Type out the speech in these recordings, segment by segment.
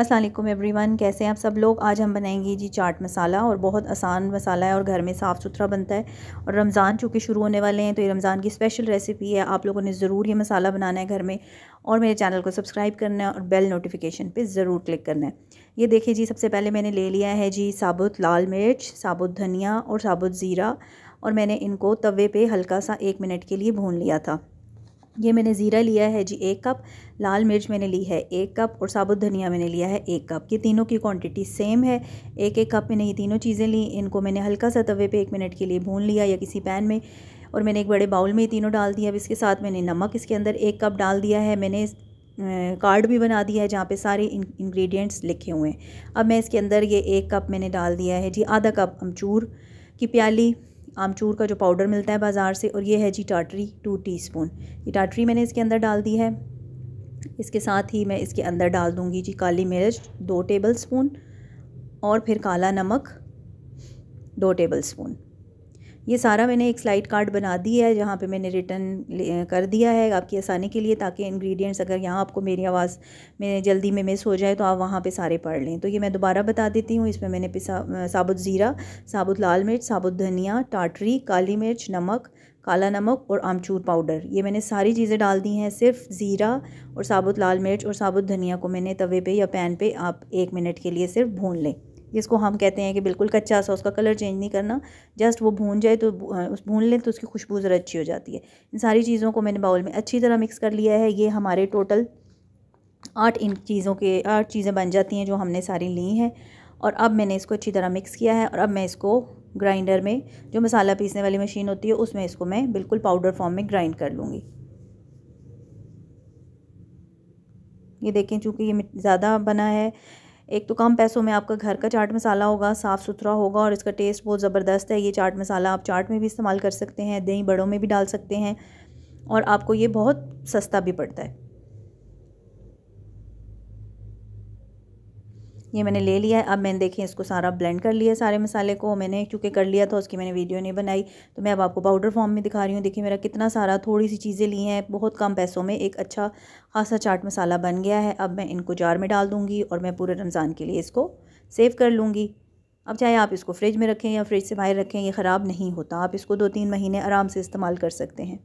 Aslam every one कैसे हैं आप सब लोग आज हम बनाएंगे जी चाट मसाला और बहुत आसान मसाला है और घर में साफ़ सुथरा बनता है और रमज़ान चूँकि शुरू होने वाले हैं तो ये रमज़ान की स्पेशल रेसिपी है आप लोगों ने ज़रूर ये मसाला बनाना है घर में और मेरे चैनल को सब्सक्राइब करना है और बेल नोटिफिकेशन पे ज़रूर क्लिक करना है ये देखिए जी सबसे पहले मैंने ले लिया है जी साबुत लाल मिर्च साबुत धनिया और साबुत ज़ीरा और मैंने इनको तवे पर हल्का सा एक मिनट के लिए भून लिया था ये मैंने ज़ीरा लिया है जी एक कप लाल मिर्च मैंने ली है एक कप और साबुत धनिया मैंने लिया है एक कप ये तीनों की क्वांटिटी सेम है एक एक कप मैंने ये तीनों चीज़ें ली इनको मैंने हल्का सा तवे पे एक मिनट के लिए भून लिया या किसी पैन में और मैंने एक बड़े बाउल में ये तीनों डाल दिया अब इसके साथ मैंने नमक इसके अंदर एक कप डाल दिया है मैंने कार्ड भी बना दिया है जहाँ पे सारे इंग्रेडिएंट्स लिखे हुए हैं अब मैं इसके अंदर ये एक कप मैंने डाल दिया है जी आधा कप अमचूर की प्याली आमचूर का जो पाउडर मिलता है बाज़ार से और ये है जी टाटरी टू टीस्पून ये टाटरी मैंने इसके अंदर डाल दी है इसके साथ ही मैं इसके अंदर डाल दूँगी जी काली मिर्च दो टेबल स्पून और फिर काला नमक दो टेबल स्पून ये सारा मैंने एक स्लाइड कार्ड बना दिया है जहाँ पे मैंने रिटर्न कर दिया है आपकी आसानी के लिए ताकि इंग्रेडिएंट्स अगर यहाँ आपको मेरी आवाज़ में जल्दी में मिस हो जाए तो आप वहाँ पे सारे पढ़ लें तो ये मैं दोबारा बता देती हूँ इसमें मैंने पिसा साबुत ज़ीरा साबुत लाल मिर्च साबुत धनिया टाटरी काली मिर्च नमक काला नमक और आमचूर पाउडर ये मैंने सारी चीज़ें डाल दी हैं सिर्फ ज़ीरा और साबुत लाल मिर्च और साबुत धनिया को मैंने तवे पे या पैन पे आप एक मिनट के लिए सिर्फ भून लें जिसको हम कहते हैं कि बिल्कुल कच्चा सा उसका कलर चेंज नहीं करना जस्ट वो भून जाए तो हाँ, उस भून लें तो उसकी खुशबू ज़रा अच्छी हो जाती है इन सारी चीज़ों को मैंने बाउल में अच्छी तरह मिक्स कर लिया है ये हमारे टोटल आठ इन चीज़ों के आठ चीज़ें बन जाती हैं जो हमने सारी ली हैं और अब मैंने इसको अच्छी तरह मिक्स किया है और अब मैं इसको ग्राइंडर में जो मसाला पीसने वाली मशीन होती है उसमें इसको मैं बिल्कुल पाउडर फॉर्म में ग्राइंड कर लूँगी ये देखें चूँकि ये ज़्यादा बना है एक तो कम पैसों में आपका घर का चाट मसाला होगा साफ़ सुथरा होगा और इसका टेस्ट बहुत ज़बरदस्त है ये चाट मसाला आप चाट में भी इस्तेमाल कर सकते हैं दही बड़ों में भी डाल सकते हैं और आपको ये बहुत सस्ता भी पड़ता है ये मैंने ले लिया है अब मैंने देखिए इसको सारा ब्लेंड कर लिया सारे मसाले को मैंने चूँकि कर लिया था उसकी मैंने वीडियो नहीं बनाई तो मैं अब आपको पाउडर फॉर्म में दिखा रही हूँ देखिए मेरा कितना सारा थोड़ी सी चीज़ें ली हैं बहुत कम पैसों में एक अच्छा खासा चाट मसाला बन गया है अब मैं इनको जार में डाल दूँगी और मैं पूरे रमज़ान के लिए इसको सेव कर लूँगी अब चाहे आप इसको फ्रिज में रखें या फ्रिज से बाहर रखें ये ख़राब नहीं होता आप इसको दो तीन महीने आराम से इस्तेमाल कर सकते हैं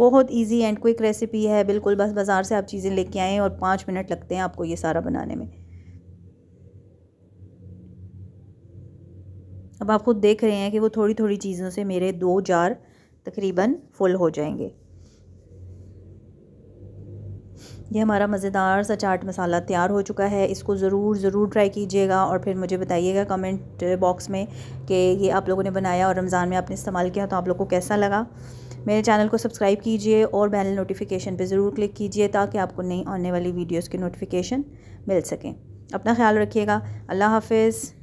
बहुत इजी एंड क्विक रेसिपी है बिल्कुल बस बाज़ार से आप चीज़ें लेके आएँ और पाँच मिनट लगते हैं आपको ये सारा बनाने में अब आप खुद देख रहे हैं कि वो थोड़ी थोड़ी चीज़ों से मेरे दो जार तकरीबन फुल हो जाएंगे ये हमारा मज़ेदार सा चाट मसाला तैयार हो चुका है इसको ज़रूर ज़रूर ट्राई कीजिएगा और फिर मुझे बताइएगा कमेंट बॉक्स में कि ये आप लोगों ने बनाया और रमज़ान में आपने इस्तेमाल किया तो आप लोग को कैसा लगा मेरे चैनल को सब्सक्राइब कीजिए और बैल नोटिफिकेशन पे ज़रूर क्लिक कीजिए ताकि आपको नई आने वाली वीडियोस की नोटिफिकेशन मिल सकें अपना ख्याल रखिएगा अल्लाह हाफिज़